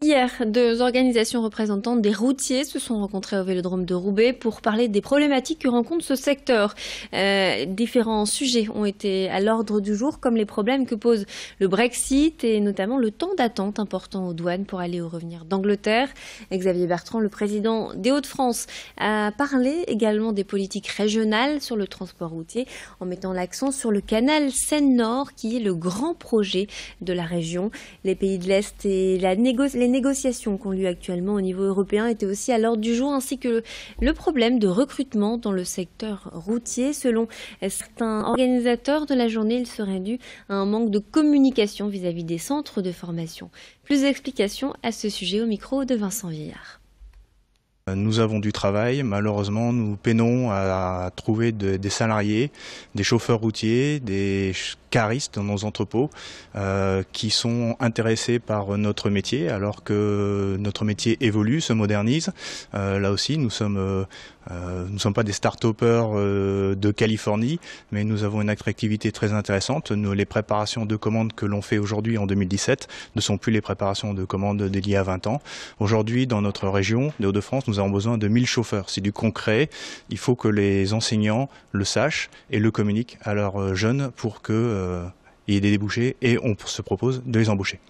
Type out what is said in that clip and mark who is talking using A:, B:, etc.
A: Hier, deux organisations représentantes des routiers se sont rencontrées au Vélodrome de Roubaix pour parler des problématiques que rencontre ce secteur. Euh, différents sujets ont été à l'ordre du jour, comme les problèmes que pose le Brexit et notamment le temps d'attente important aux douanes pour aller ou revenir d'Angleterre. Xavier Bertrand, le président des Hauts-de-France, a parlé également des politiques régionales sur le transport routier en mettant l'accent sur le canal Seine-Nord qui est le grand projet de la région. Les pays de l'Est et la négociation les négociations qu'on lui actuellement au niveau européen étaient aussi à l'ordre du jour, ainsi que le, problème de recrutement dans le secteur routier. Selon certains organisateurs de la journée, il serait dû à un manque de communication vis-à-vis -vis des centres de formation. Plus d'explications à ce sujet au micro de Vincent Villard.
B: Nous avons du travail, malheureusement nous peinons à trouver des salariés, des chauffeurs routiers, des caristes dans nos entrepôts euh, qui sont intéressés par notre métier alors que notre métier évolue, se modernise. Euh, là aussi nous euh, ne sommes pas des start-upers de Californie mais nous avons une attractivité très intéressante. les préparations de commandes que l'on fait aujourd'hui en 2017 ne sont plus les préparations de commandes d'il y a 20 ans. Aujourd'hui dans notre région des Hauts-de-France nous nous avons besoin de 1000 chauffeurs. C'est du concret. Il faut que les enseignants le sachent et le communiquent à leurs jeunes pour qu'il euh, y ait des débouchés et on se propose de les embaucher.